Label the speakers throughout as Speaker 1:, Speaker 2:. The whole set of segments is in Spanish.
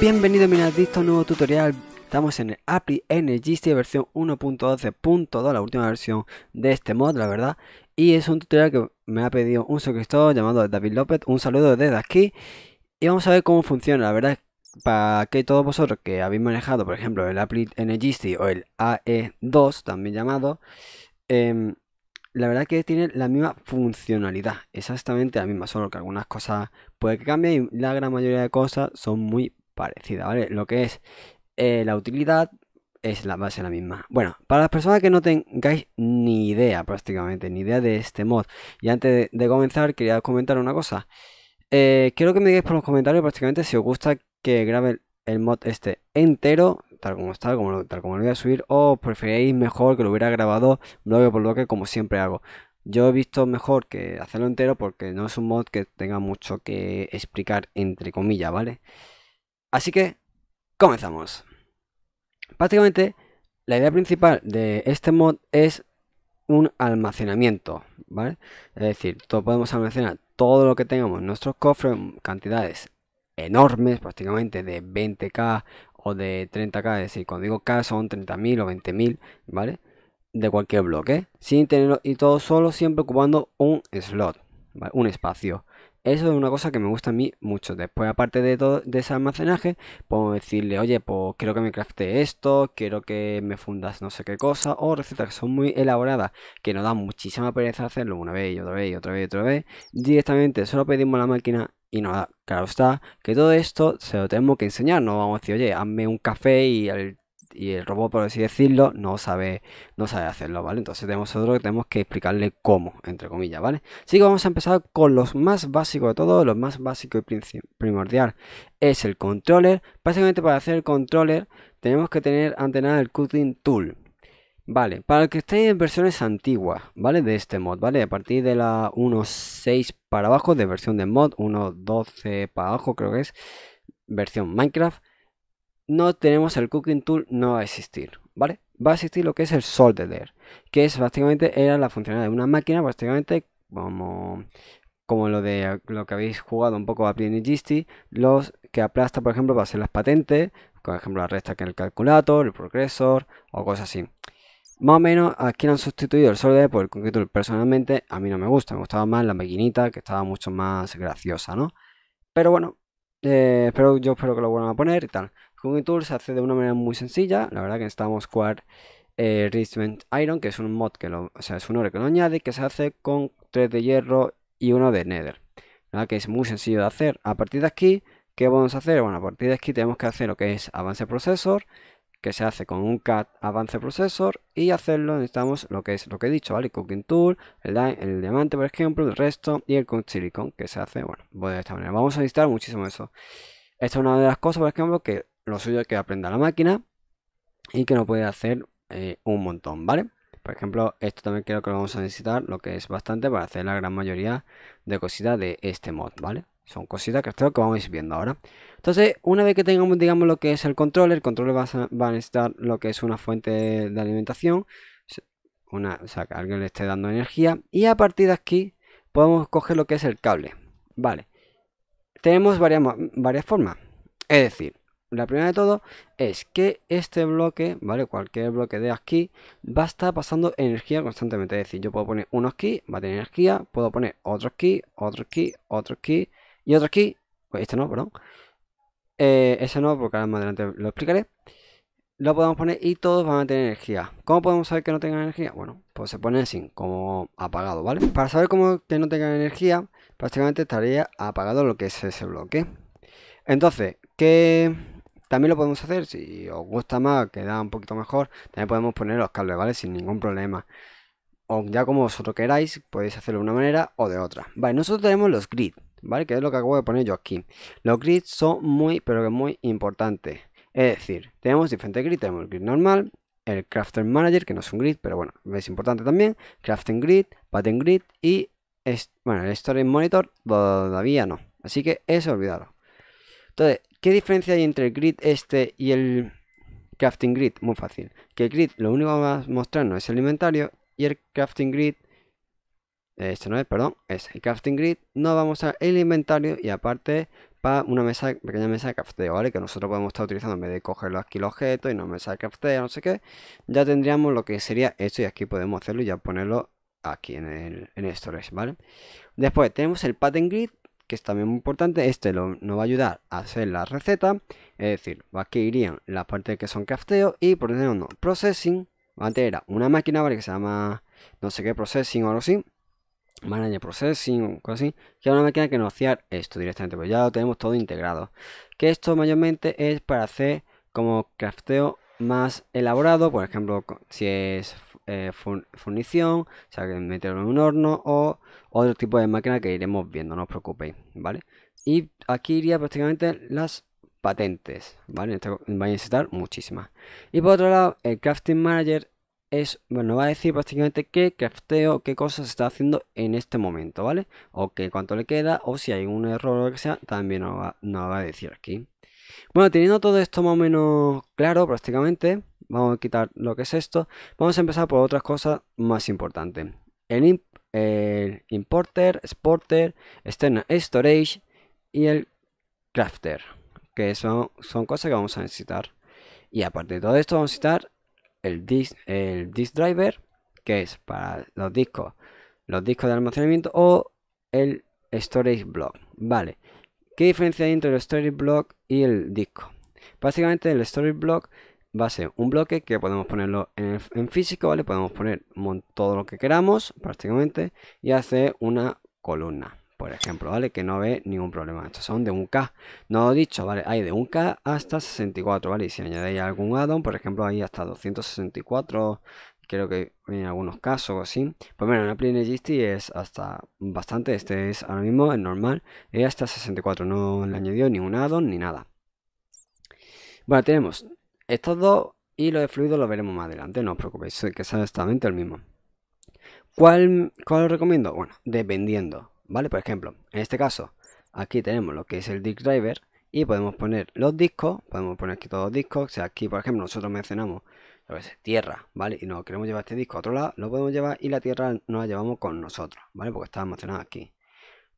Speaker 1: Bienvenido un nuevo tutorial. Estamos en el Apple NGST versión 1.12.2, la última versión de este mod, la verdad. Y es un tutorial que me ha pedido un suscriptor llamado David López. Un saludo desde aquí. Y vamos a ver cómo funciona, la verdad para que todos vosotros que habéis manejado, por ejemplo, el Apple NGST o el AE2, también llamado, em, la verdad que tiene la misma funcionalidad, exactamente la misma, solo que algunas cosas puede que cambien y la gran mayoría de cosas son muy parecida, ¿vale? Lo que es eh, la utilidad es la base la misma. Bueno, para las personas que no tengáis ni idea prácticamente, ni idea de este mod. Y antes de, comenzar quería comentar una cosa. Eh, quiero que me digáis por los comentarios prácticamente si os gusta que grabe el, mod este entero, tal como está, como tal como lo voy a subir, o preferíais mejor que lo hubiera grabado bloque por bloque como siempre hago. Yo he visto mejor que hacerlo entero porque no es un mod que tenga mucho que explicar entre comillas, ¿vale? vale Así que, comenzamos. Prácticamente, la idea principal de este mod es un almacenamiento, ¿vale? Es decir, podemos almacenar todo lo que tengamos en nuestros cofres, cantidades enormes, prácticamente de 20k o de 30k, es decir, cuando digo k son 30.000 o 20.000, ¿vale? De cualquier bloque, sin tenerlo y todo solo, siempre ocupando un slot, ¿vale? un espacio. Eso es una cosa que me gusta a mí mucho. Después, aparte de todo ese almacenaje, podemos decirle, oye, pues quiero que me crafte esto, quiero que me fundas no sé qué cosa, o recetas que son muy elaboradas, que nos dan muchísima pereza hacerlo una vez y otra vez y otra vez y otra vez. Directamente solo pedimos la máquina y nos da. claro está, que todo esto se lo tenemos que enseñar. No vamos a decir, oye, hazme un café y al y el robot, por así decirlo, no sabe, no sabe hacerlo, ¿vale? Entonces tenemos otro que tenemos que explicarle cómo, entre comillas, ¿vale? Así que vamos a empezar con los más básicos de todo los más básicos y primordial es el controller. Básicamente para hacer el controller tenemos que tener ante nada el Cutting Tool, Vale, para el que estéis en versiones antiguas, ¿vale? De este mod, ¿vale? A partir de la 1.6 para abajo, de versión de mod, 1.12 para abajo creo que es, versión Minecraft, no tenemos el cooking tool, no va a existir, ¿vale? Va a existir lo que es el solderer, que es básicamente era la funcionalidad de una máquina, básicamente como como lo de lo que habéis jugado un poco a PNGST, los que aplasta, por ejemplo, para hacer las patentes, por ejemplo, la resta que el calculator, el progresor o cosas así. Más o menos aquí han sustituido el solder por el cooking tool Personalmente a mí no me gusta, me gustaba más la maquinita que estaba mucho más graciosa, ¿no? Pero bueno, eh, espero, yo espero que lo vuelvan a poner y tal. Cooking Tool se hace de una manera muy sencilla. La verdad que necesitamos Quark eh, Iron, que es un mod que lo, o sea, es un ore que lo añade, que se hace con 3 de hierro y uno de nether. La que es muy sencillo de hacer. A partir de aquí, ¿qué vamos a hacer? Bueno, a partir de aquí tenemos que hacer lo que es avance processor, que se hace con un cat avance processor y hacerlo necesitamos lo que es lo que he dicho, ¿vale? Cooking tool, el, diamante por ejemplo, el resto y el con silicon que se hace, bueno, pues de esta manera. Vamos a necesitar muchísimo eso. Esta es una de las cosas, por ejemplo, que lo suyo es que aprenda la máquina y que no puede hacer eh, un montón, ¿vale? Por ejemplo, esto también creo que lo vamos a necesitar, lo que es bastante para hacer la gran mayoría de cositas de este mod, ¿vale? Son cositas que creo que vamos viendo ahora. Entonces, una vez que tengamos, digamos, lo que es el control el control va a, estar necesitar lo que es una fuente de alimentación, una, o sea, que alguien le esté dando energía, y a partir de aquí podemos coger lo que es el cable, ¿vale? Tenemos varias, varias formas, es decir, la primera de todo es que este bloque, ¿vale? Cualquier bloque de aquí va a estar pasando energía constantemente. Es decir, yo puedo poner unos aquí, va a tener energía, puedo poner otro aquí, otro aquí, otro aquí y otro aquí. Pues este no, perdón. Eh, ese no, porque ahora más adelante lo explicaré. Lo podemos poner y todos van a tener energía. ¿Cómo podemos saber que no tengan energía? Bueno, pues se pone así, como apagado, ¿vale? Para saber cómo que no tengan energía, prácticamente estaría apagado lo que es ese bloque. Entonces, ¿qué, también lo podemos hacer, si os gusta más, queda un poquito mejor, también podemos poner los cables, ¿vale? Sin ningún problema. O ya como vosotros queráis, podéis hacerlo de una manera o de otra. Vale, nosotros tenemos los grids, ¿vale? Que es lo que acabo de poner yo aquí. Los grids son muy, pero que muy importantes. Es decir, tenemos diferentes grids, tenemos el grid normal, el Crafter Manager, que no es un grid, pero bueno, es importante también, Crafting Grid, Pattern Grid y bueno, el Storage Monitor todavía no. Así que eso olvidarlo Entonces, ¿Qué diferencia hay entre el grid este y el crafting grid? Muy fácil. Que el grid lo único que va a mostrarnos es el inventario y el crafting grid este no es, perdón, es el crafting grid, No vamos a mostrar el inventario y aparte para una mesa, pequeña mesa de crafteo, ¿vale? Que nosotros podemos estar utilizando en vez de coger aquí los objetos y una mesa de crafteo, no sé qué, ya tendríamos lo que sería esto y aquí podemos hacerlo y ya ponerlo aquí en el, storage, ¿vale? Después tenemos el pattern grid, que es también muy importante, este lo, nos va a ayudar a hacer la receta, es decir, aquí irían las partes que son crafteo y por ejemplo no, processing, a era una máquina ¿vale? que se llama no sé qué processing o algo así, manager processing o así, que ahora una máquina que no esto directamente, pues ya lo tenemos todo integrado, que esto mayormente es para hacer como crafteo más elaborado, por ejemplo, si es eh, o sea, que meterlo en un horno o otro tipo de máquina que iremos viendo, no os preocupéis, ¿vale? Y aquí iría prácticamente las patentes, ¿vale? Vais a necesitar muchísimas. Y por otro lado, el Crafting Manager es, bueno, va a decir prácticamente qué crafteo, qué cosas está haciendo en este momento, ¿vale? O que cuánto le queda, o si hay un error o lo que sea, también va, nos va a decir aquí. Bueno, teniendo todo esto más o menos claro prácticamente, Vamos a quitar lo que es esto. Vamos a empezar por otras cosas más importantes. El, el importer, exporter, external storage y el crafter. Que son, son cosas que vamos a necesitar. Y aparte de todo esto vamos a necesitar el disk, el driver. Que es para los discos. Los discos de almacenamiento o el storage block. Vale. ¿Qué diferencia hay entre el storage block y el disco? Básicamente el storage block va a ser un bloque que podemos ponerlo en, físico, ¿vale? Podemos poner todo lo que queramos prácticamente y hace una columna, por ejemplo, ¿vale? Que no ve ningún problema. Estos son de 1K. No lo he dicho, ¿vale? Hay de 1K hasta 64, ¿vale? Y si añadéis algún addon, por ejemplo, ahí hasta 264, creo que en algunos casos así. Pues bueno, en PlayNGST es hasta bastante, este es ahora mismo el normal, es hasta 64, no le añadió ni un addon ni nada. Bueno, tenemos estos dos y los de fluido los veremos más adelante, no os preocupéis, que es exactamente el mismo. ¿Cuál, os recomiendo? Bueno, dependiendo, ¿vale? Por ejemplo, en este caso, aquí tenemos lo que es el disk driver y podemos poner los discos, podemos poner aquí todos los discos, o sea, aquí por ejemplo nosotros mencionamos a veces, tierra, ¿vale? Y nos queremos llevar este disco a otro lado, lo podemos llevar y la tierra nos la llevamos con nosotros, ¿vale? Porque está almacenada aquí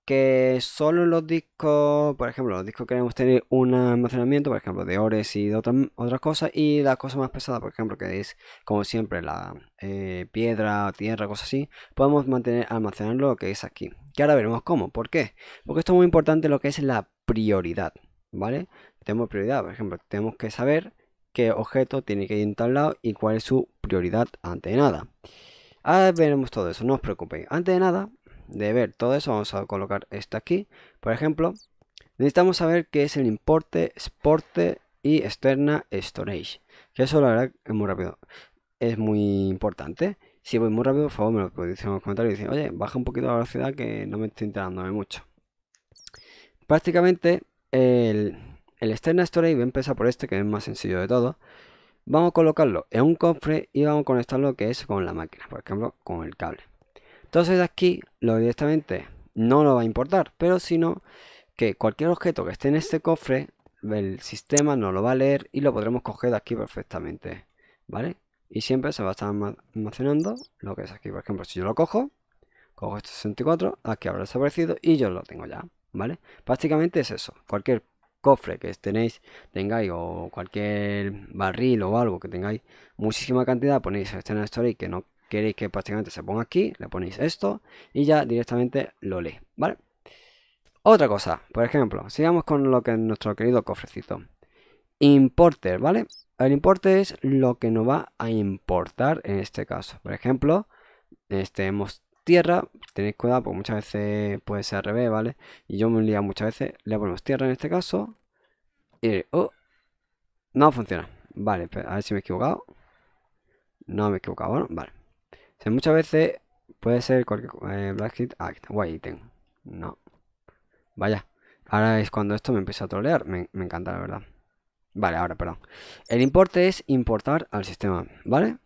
Speaker 1: que solo los discos, por ejemplo, los discos queremos tener un almacenamiento, por ejemplo, de ores y de otras cosas, y la cosa más pesada, por ejemplo, que es como siempre la eh, piedra, tierra, cosas así, podemos mantener, almacenarlo lo que es aquí. Que ahora veremos cómo, ¿por qué? Porque esto es muy importante lo que es la prioridad, ¿vale? Tenemos prioridad, por ejemplo, tenemos que saber qué objeto tiene que ir en tal lado y cuál es su prioridad ante nada. Ahora veremos todo eso, no os preocupéis. Antes de nada, de ver todo eso, vamos a colocar esto aquí. Por ejemplo, necesitamos saber qué es el importe, exporte y externa storage. Que eso la verdad es muy rápido. Es muy importante. Si voy muy rápido, por favor me lo podéis decir en los comentarios y decir, oye, baja un poquito la velocidad que no me estoy enterándome mucho. Prácticamente el, el externa storage, voy a empezar por este que es más sencillo de todo. Vamos a colocarlo en un cofre y vamos a conectarlo que es con la máquina, por ejemplo, con el cable. Entonces aquí lo directamente no lo va a importar, pero sino que cualquier objeto que esté en este cofre, el sistema nos lo va a leer y lo podremos coger de aquí perfectamente, ¿vale? Y siempre se va a estar almacenando lo que es aquí. Por ejemplo, si yo lo cojo, cojo este 64, aquí habrá desaparecido y yo lo tengo ya, ¿vale? Prácticamente es eso. Cualquier cofre que tenéis, tengáis o cualquier barril o algo que tengáis muchísima cantidad, ponéis en el story que no queréis que prácticamente se ponga aquí, le ponéis esto y ya directamente lo lee ¿vale? Otra cosa, por ejemplo, sigamos con lo que es nuestro querido cofrecito. Importer, ¿vale? El importe es lo que nos va a importar en este caso. Por ejemplo, este, tierra, tenéis cuidado porque muchas veces puede ser al revés, ¿vale? Y yo me lía muchas veces, le ponemos tierra en este caso y oh, no funciona. Vale, pues, a ver si me he equivocado. No me he equivocado, vale muchas veces puede ser cualquier eh, Black Act, ah, White No. Vaya. Ahora es cuando esto me empieza a trolear. Me, encanta, la verdad. Vale, ahora, perdón. El importe es importar al sistema, ¿vale?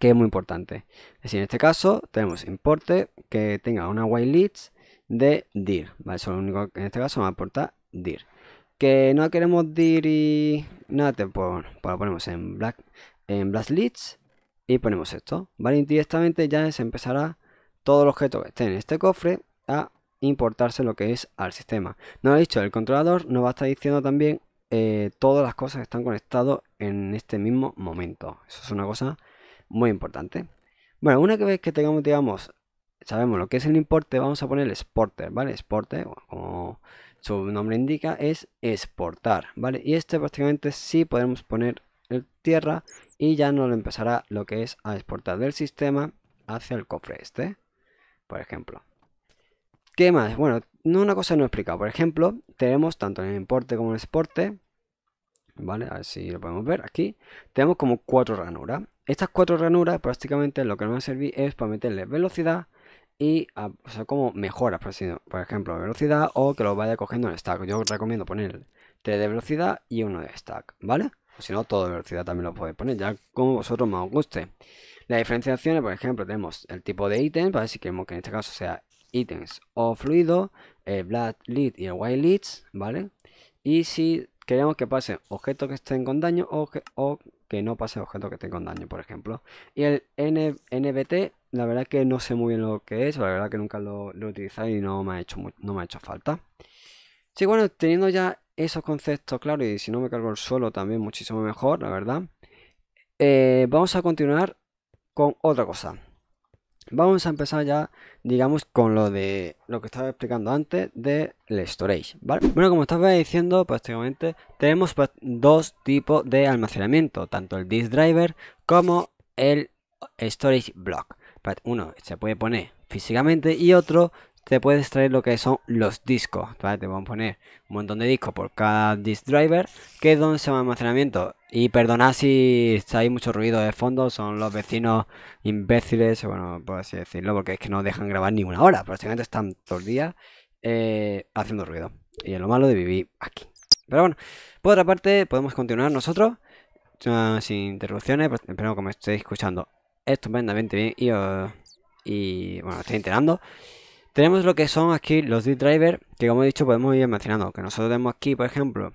Speaker 1: Que es muy importante. Es decir, en este caso tenemos importe que tenga una white leads de dir, ¿vale? Eso es lo único que en este caso me aporta dir. Que no queremos dir y nada, te pues lo ponemos en black, en black leads y ponemos esto, ¿vale? directamente ya se empezará todo el objeto que esté en este cofre a importarse lo que es al sistema. Nos ha dicho, el controlador nos va a estar diciendo también eh, todas las cosas que están conectadas en este mismo momento. Eso es una cosa muy importante. Bueno, una vez que tengamos, digamos, sabemos lo que es el importe, vamos a poner el exporter, ¿vale? exporte como su nombre indica, es exportar, ¿vale? Y este prácticamente sí podemos poner eh, tierra y ya no lo empezará lo que es a exportar del sistema hacia el cofre este, por ejemplo. ¿Qué más? Bueno, no una cosa no he explicado. Por ejemplo, tenemos tanto en el importe como en el exporte, ¿vale? así lo podemos ver aquí. Tenemos como cuatro ranuras. Estas cuatro ranuras prácticamente lo que nos va a servir es para meterle velocidad y como mejoras, por, por ejemplo, velocidad o que lo vaya cogiendo en stack. Yo recomiendo poner 3 de velocidad y uno de stack, ¿vale? Si no, toda velocidad también lo podéis poner, ya como vosotros más os guste. Las diferenciaciones, por ejemplo, tenemos el tipo de ítem, si queremos que en este caso sea ítems o fluido, el black lead y el white leads, ¿vale? Y si queremos que pasen objetos que estén con daño o que, no pase objetos que estén con daño, por ejemplo. Y el N NBT, la verdad que no sé muy bien lo que es, la verdad que nunca lo, lo he utilizado y no me ha hecho, no me ha hecho falta. Sí, bueno, teniendo ya esos conceptos claro y si no me cargo el suelo también muchísimo mejor, la verdad. Eh, vamos a continuar con otra cosa. Vamos a empezar ya, digamos, con lo de lo que estaba explicando antes del storage, ¿vale? Bueno, como estaba diciendo, prácticamente tenemos pues, dos tipos de almacenamiento, tanto el disk driver como el storage block. Pues, uno se puede poner físicamente y otro te puedes traer lo que son los discos. Te van a poner un montón de discos por cada disk driver, que es donde se va almacenamiento. Y perdonad si hay mucho ruido de fondo, son los vecinos imbéciles, bueno, por así decirlo, porque es que no dejan grabar ninguna hora, prácticamente están todo el día eh, haciendo ruido. Y es lo malo de vivir aquí. Pero bueno, por otra parte, podemos continuar nosotros sin interrupciones. Pues espero que me estéis escuchando estupendamente bien y, y bueno, estoy enterando. Tenemos lo que son aquí los d driver, que como he dicho podemos ir almacenando. Que nosotros tenemos aquí, por ejemplo,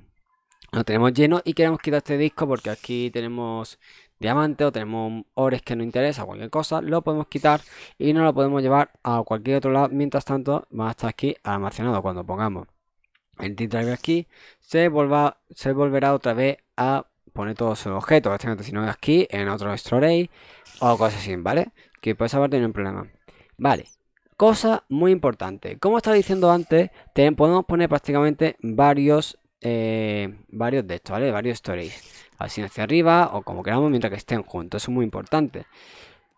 Speaker 1: lo tenemos lleno y queremos quitar este disco porque aquí tenemos diamante o tenemos ores que nos interesa, cualquier cosa, lo podemos quitar y no lo podemos llevar a cualquier otro lado. Mientras tanto, va a estar aquí almacenado cuando pongamos el d driver aquí, se, volva, se volverá otra vez a poner todos sus objetos, este si no es aquí, en otro storage o cosas así, ¿vale? Que por esa parte no hay problema. Vale, Cosa muy importante. Como estaba diciendo antes, podemos poner prácticamente varios, eh, varios de estos, ¿vale? Varios stories. Así hacia arriba o como queramos mientras que estén juntos. Eso es muy importante.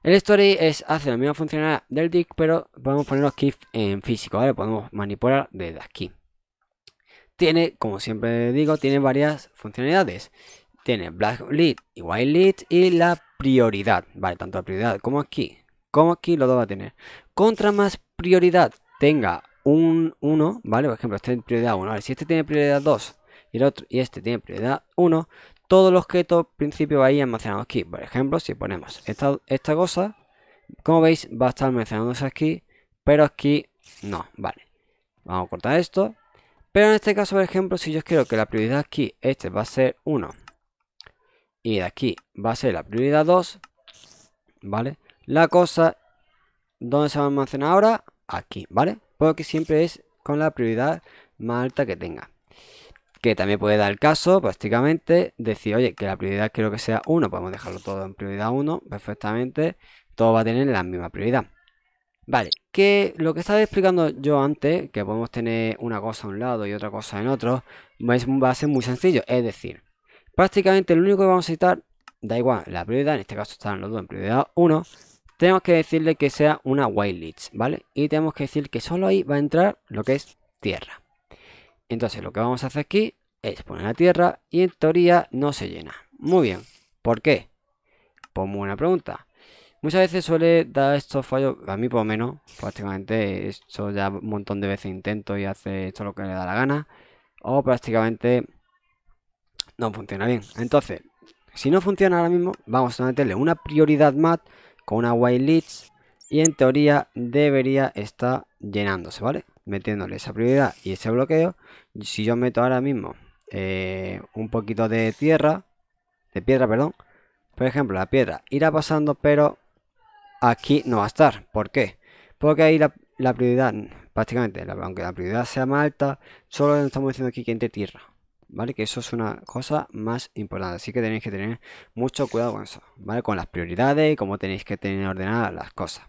Speaker 1: El story es, hace la misma funcionalidad del dic, pero podemos PONER LOS KEYS en físico, ¿vale? Podemos manipular desde aquí. Tiene, como siempre digo, tiene varias funcionalidades. Tiene black lead y white lead y la prioridad, ¿vale? Tanto la prioridad como aquí, como aquí lo dos va a tener contra más prioridad tenga un 1, ¿vale? Por ejemplo, este tiene prioridad 1. Vale, si este tiene prioridad 2 y, el otro, y este tiene prioridad 1, todos los objetos principio ir almacenados aquí. Por ejemplo, si ponemos esta, esta cosa, como veis, va a estar almacenándose aquí, pero aquí no, ¿vale? Vamos a cortar esto. Pero en este caso, por ejemplo, si yo quiero que la prioridad aquí, este va a ser 1. Y de aquí va a ser la prioridad 2, ¿vale? La cosa ¿Dónde se va a almacenar ahora? Aquí, ¿vale? Porque siempre es con la prioridad más alta que tenga. Que también puede dar el caso, prácticamente, decir, oye, que la prioridad quiero que sea 1. Podemos dejarlo todo en prioridad 1, perfectamente. Todo va a tener la misma prioridad. Vale, que lo que estaba explicando yo antes, que podemos tener una cosa a un lado y otra cosa en otro, va a ser muy sencillo. Es decir, prácticamente lo único que vamos a necesitar, da igual, la prioridad, en este caso están los dos en prioridad 1, tenemos que decirle que sea una white ¿vale? Y tenemos que decir que solo ahí va a entrar lo que es tierra. Entonces lo que vamos a hacer aquí es poner la tierra y en teoría no se llena. Muy bien, ¿por qué? Pues muy buena pregunta. Muchas veces suele dar estos fallos, a mí por lo menos, prácticamente esto ya un montón de veces intento y hace esto lo que le da la gana, o prácticamente no funciona bien. Entonces, si no funciona ahora mismo, vamos a meterle una prioridad más con una white leads y en teoría debería estar llenándose, ¿vale? Metiéndole esa prioridad y ese bloqueo. Si yo meto ahora mismo eh, un poquito de tierra, de piedra, perdón, por ejemplo, la piedra irá pasando, pero aquí no va a estar. ¿Por qué? Porque ahí la, prioridad, prácticamente, aunque la prioridad sea más alta, solo estamos diciendo aquí que entre tierra, ¿vale? Que eso es una cosa más importante, así que tenéis que tener mucho cuidado con eso, ¿vale? Con las prioridades y cómo tenéis que tener ordenadas las cosas.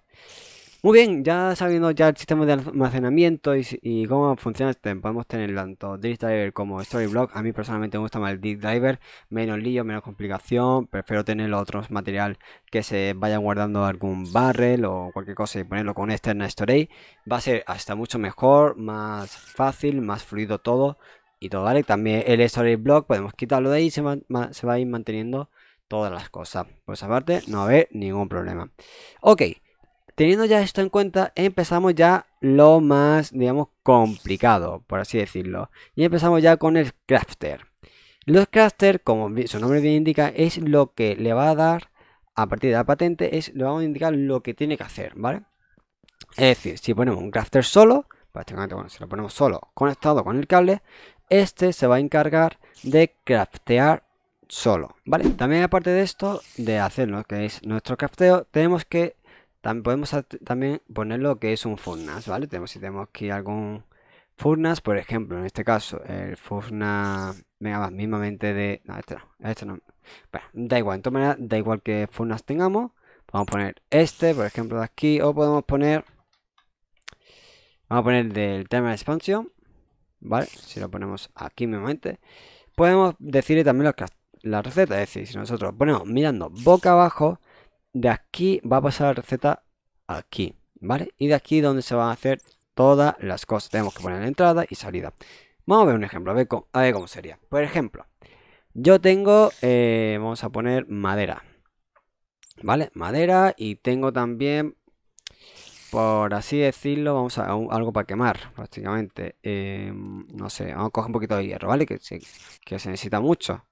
Speaker 1: Muy bien, ya sabiendo ya el sistema de almacenamiento y, cómo funciona, este, podemos tener tanto Disk Driver como Storyblock. A mí personalmente me gusta más el Disk Driver, menos lío, menos complicación. Prefiero tener otros material que se vayan guardando algún barrel o cualquier cosa y ponerlo con externa Story Va a ser hasta mucho mejor, más fácil, más fluido todo y todo, ¿vale? También el story block podemos quitarlo de ahí y se, se va a ir manteniendo todas las cosas. Por esa parte no va a haber ningún problema. Ok, teniendo ya esto en cuenta, empezamos ya lo más, digamos, complicado, por así decirlo. Y empezamos ya con el crafter. Los crafter, como su nombre bien indica, es lo que le va a dar, a partir de la patente, es le vamos a indicar lo que tiene que hacer, ¿vale? Es decir, si ponemos un crafter solo, prácticamente pues, bueno, si lo ponemos solo conectado con el cable, este se va a encargar de craftear solo, ¿vale? También aparte de esto, de hacer lo que es nuestro crafteo, tenemos que, también podemos también poner lo que es un furnace, ¿vale? Tenemos, si tenemos aquí algún furnas por ejemplo, en este caso, el furnace, venga, más mismamente de, no, este no, este no, da igual, en todas maneras, da igual que furnas tengamos, vamos a poner este, por ejemplo, de aquí, o podemos poner, vamos a poner del tema de expansión, ¿vale? Si lo ponemos aquí mismo este, podemos decirle también la receta. Es decir, si nosotros ponemos mirando boca abajo, de aquí va a pasar la receta aquí, ¿vale? Y de aquí donde se van a hacer todas las cosas. Tenemos que poner entrada y salida. Vamos a ver un ejemplo, a ver cómo, sería. Por ejemplo, yo tengo, eh, vamos a poner madera, ¿vale? Madera y tengo también por así decirlo, vamos a, algo para quemar, prácticamente. Em, no sé, vamos a coger un poquito de hierro, ¿vale? Que, se necesita mucho.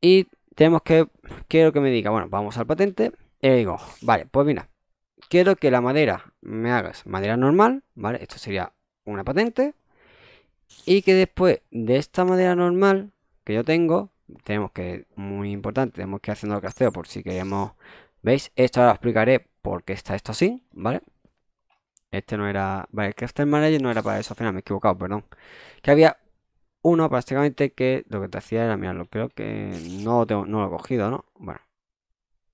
Speaker 1: Y tenemos que, quiero que me diga, bueno, vamos al patente. Y digo, vale, pues mira, quiero que la madera me hagas madera normal, ¿vale? Esto sería una patente. Y que después de esta madera normal que yo tengo, tenemos que, muy importante, tenemos que haciendo el casteo por si queremos, ¿veis? Esto ahora lo explicaré porque está esto así, ¿vale? Este no era... Vale, el Crafter este Manager no era para eso, al final me he equivocado, perdón. Que había uno prácticamente que lo que te hacía era, mirarlo, creo que no, tengo, no lo he cogido, ¿no? Bueno.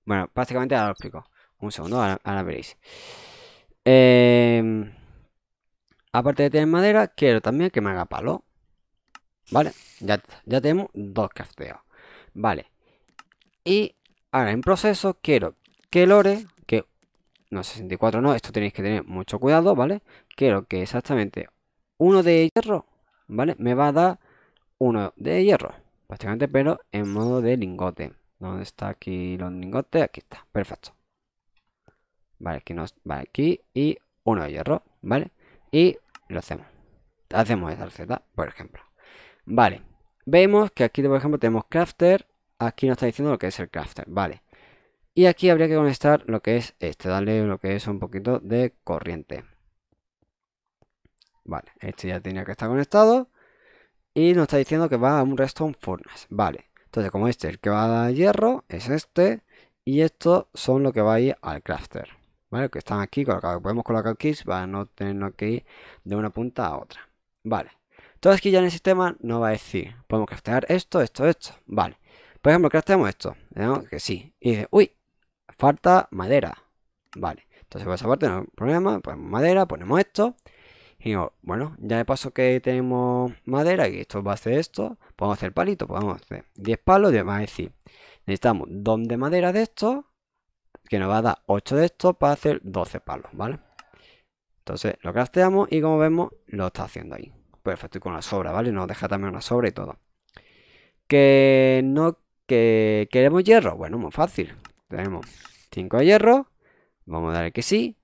Speaker 1: Bueno, prácticamente ahora lo explico. Un segundo, ahora, veréis. Em, aparte de tener madera, quiero también que me haga palo. Vale, ya, ya tenemos dos crafteos. Vale. Y ahora en proceso quiero que Lore no, 64 no, esto tenéis que tener mucho cuidado, ¿vale? Quiero que exactamente uno de hierro, ¿vale? Me va a dar uno de hierro, prácticamente, pero en modo de lingote. ¿Dónde está aquí los lingotes? Aquí está, perfecto. Vale, aquí nos va aquí y uno de hierro, ¿vale? Y lo hacemos. Hacemos esta receta, por ejemplo. Vale, vemos que aquí, por ejemplo, tenemos crafter. Aquí nos está diciendo lo que es el crafter, ¿vale? Y aquí habría que conectar lo que es este, darle lo que es un poquito de corriente. Vale, este ya tenía que estar conectado. Y nos está diciendo que va a un redstone furnace. Vale, entonces como este, el que va a dar hierro es este. Y estos son los que va a ir al crafter. Vale, que están aquí colocados. Podemos colocar aquí para no tener que ir de una punta a otra. Vale. Entonces aquí ya en el sistema nos va a decir, podemos craftear esto, esto, esto. Vale. Por ejemplo, crafteamos esto. Que sí. Y dice, uy, falta madera. Vale, entonces por esa parte no hay problema, ponemos madera, ponemos esto. Y bueno, ya de paso que tenemos madera y esto va a hacer esto, podemos hacer palito, podemos hacer 10 palos, y además decir, necesitamos 2 de madera de esto que nos va a dar 8 de estos para hacer 12 palos, ¿vale? Entonces lo crafteamos y como vemos lo está haciendo ahí. Perfecto, y con la sobra, ¿vale? Nos deja también una sobra y todo. Que no que queremos hierro, bueno, muy fácil. Tenemos 5 de hierro. Vamos a darle que sí.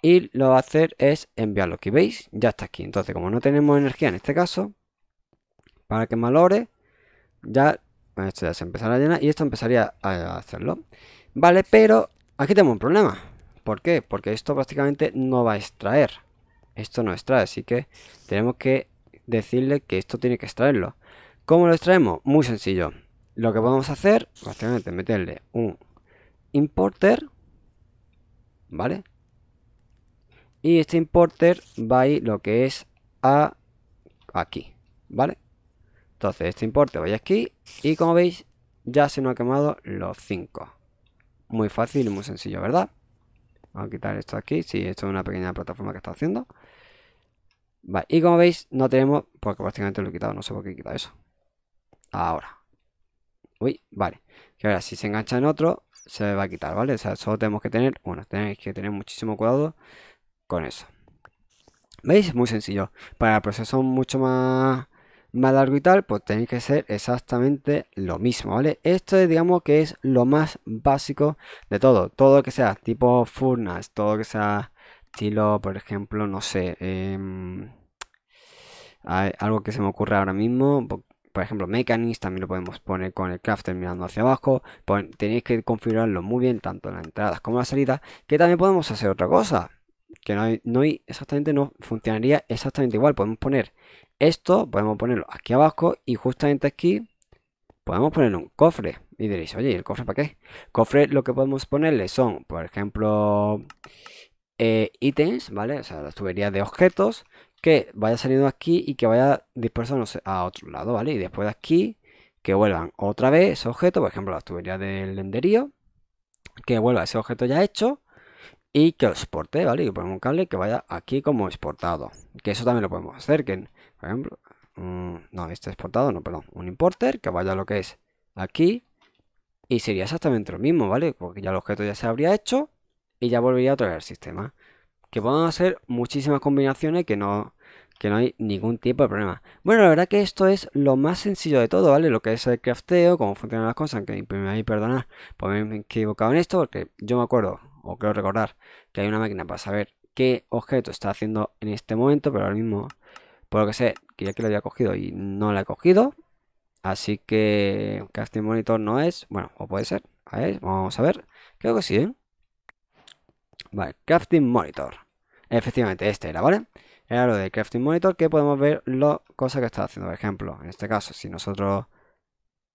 Speaker 1: Y lo va a hacer es enviarlo aquí. ¿Veis? Ya está aquí. Entonces, como no tenemos energía en este caso, para que malore, ya esto ya se empezará a llenar y esto empezaría a hacerlo. Vale, pero aquí tenemos un problema. ¿Por qué? Porque esto prácticamente no va a extraer. Esto no extrae, así que tenemos que decirle que esto tiene que extraerlo. ¿Cómo lo extraemos? Muy sencillo. Lo que vamos a hacer, prácticamente meterle un importer, ¿vale? Y este importer va a ir lo que es a aquí, ¿vale? Entonces este importe vais aquí y como veis ya se nos ha quemado los 5. Muy fácil y muy sencillo, ¿verdad? Vamos a quitar esto aquí, si esto es una pequeña plataforma que está haciendo. Vale, y como veis no tenemos, porque prácticamente lo he quitado, no sé por qué he quitado eso. Ahora. Uy, vale. Que ahora si se engancha en otro, se va a quitar, ¿vale? O sea, solo tenemos que tener bueno, Tenéis que tener muchísimo cuidado con eso. ¿Veis? Muy sencillo. Para proceso mucho más, más largo y tal, pues tenéis que ser exactamente lo mismo, ¿vale? Esto digamos, que es lo más básico de todo. Todo que sea tipo furnas, todo que sea estilo, por ejemplo, no sé... Em, algo que se me ocurre ahora mismo, por ejemplo Mechanics también lo podemos poner con el craft terminando hacia abajo. tenéis que configurarlo muy bien, tanto en las entradas como en las salidas. Que también podemos hacer otra cosa. Que no, no exactamente no funcionaría exactamente igual. Podemos poner esto, podemos ponerlo aquí abajo y justamente aquí podemos poner un cofre. Y diréis, oye, el cofre para qué? Cofre lo que podemos ponerle son, por ejemplo, eh, ítems, ¿vale? O sea, las tuberías de objetos que vaya saliendo aquí y que vaya dispersándose a otro lado, ¿vale? Y después de aquí, que vuelvan otra vez ese objeto, por ejemplo, la tubería del lenderío, que vuelva ese objeto ya hecho y que lo exporte, ¿vale? Y ponemos un cable que vaya aquí como exportado. Que eso también lo podemos hacer, que, por ejemplo, mm, no, este exportado, no, perdón, un importer que vaya lo que es aquí y sería exactamente lo mismo, ¿vale? Porque ya el objeto ya se habría hecho y ya volvería a traer el sistema que podemos hacer muchísimas combinaciones que no, que no hay ningún tipo de problema. Bueno, la verdad que esto es lo más sencillo de todo, ¿vale? Lo que es el crafteo, cómo funcionan las cosas, aunque me a perdonar por haberme equivocado en esto, porque yo me acuerdo, o creo recordar, que hay una máquina para saber qué objeto está haciendo en este momento, pero ahora mismo, por lo que sé, que que lo había cogido y no la he cogido, así que crafting Monitor no es, bueno, o puede ser, a ver, vamos a ver, creo que sí, ¿eh? Vale, Crafting Monitor. Efectivamente, este era, ¿vale? Era lo de Crafting Monitor que podemos ver las cosas que está haciendo. Por ejemplo, en este caso, si nosotros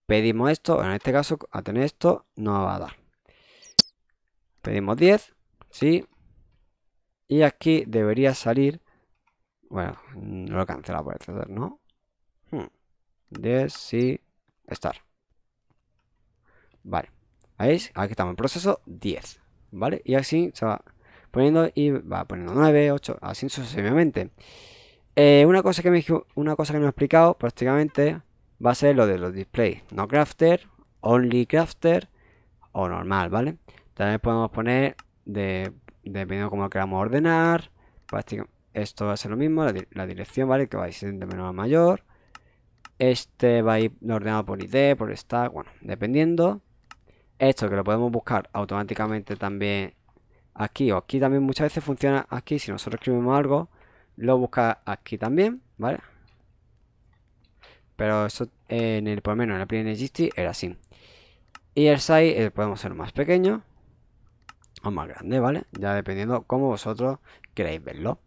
Speaker 1: pedimos esto, en este caso, a tener esto, no va a dar. Pedimos 10, sí. Y aquí debería salir... Bueno, lo cancela por el ¿no? 10, hmm. sí, estar. Vale. ¿Veis? Aquí estamos en proceso 10. ¿Vale? Y así se va poniendo y va poniendo 9, 8, así sucesivamente. Eh, una, cosa que me, una cosa que me he explicado prácticamente va a ser lo de los displays. No crafter, only crafter o normal, ¿vale? También podemos poner, de, dependiendo cómo queramos ordenar, esto va a ser lo mismo, la, dirección, ¿vale? Que va a ir de menor a mayor. Este va a ir ordenado por ID, por stack, bueno, dependiendo. Esto que lo podemos buscar automáticamente también aquí o aquí también muchas veces funciona aquí. Si nosotros escribimos algo, lo busca aquí también, ¿vale? Pero eso en el, por lo menos en la primera era así. Y el size eh, podemos ser más pequeño o más grande, ¿vale? Ya dependiendo cómo vosotros queréis verlo.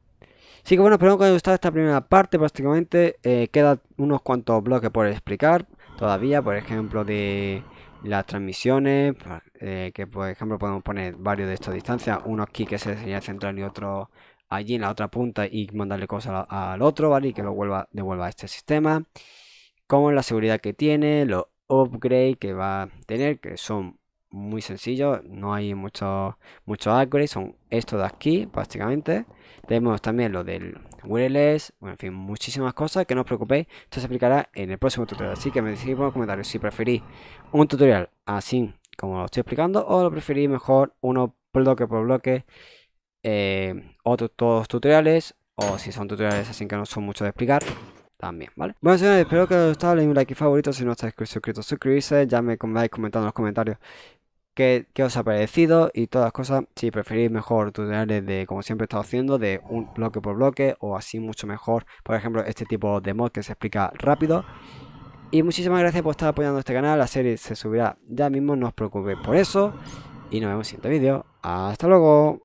Speaker 1: Así que bueno, espero que os haya gustado esta primera parte prácticamente. Eh, quedan unos cuantos bloques por explicar todavía, por ejemplo, de las transmisiones, pues, eh, que por ejemplo podemos poner varios de estas distancias, distancia, uno aquí que se señala central y otro allí en la otra punta y mandarle cosas al otro, ¿vale? Y que lo vuelva, devuelva a este sistema. Como la seguridad que tiene, los upgrades que va a tener, que son muy sencillo, no hay mucho muchos son estos de aquí básicamente. Tenemos también lo del wireless, bueno, en fin, muchísimas cosas que no os preocupéis, esto se explicará en el próximo tutorial. Así que me decís en los comentarios si preferís un tutorial así como lo estoy explicando o lo preferís mejor uno bloque por bloque, eh, otros todos tutoriales o si son tutoriales así que no son mucho de explicar también, ¿vale? Bueno señores, espero que os haya gustado, le un like favorito, si no estáis suscritos, suscribirse, ya me vais comentando en los comentarios qué, os ha parecido y todas las cosas. Si preferís mejor tutoriales de, como siempre he estado haciendo, de un bloque por bloque o así mucho mejor. Por ejemplo, este tipo de mod que se explica rápido. Y muchísimas gracias por estar apoyando este canal. La serie se subirá ya mismo, no os preocupéis por eso. Y nos vemos en el siguiente vídeo. Hasta luego.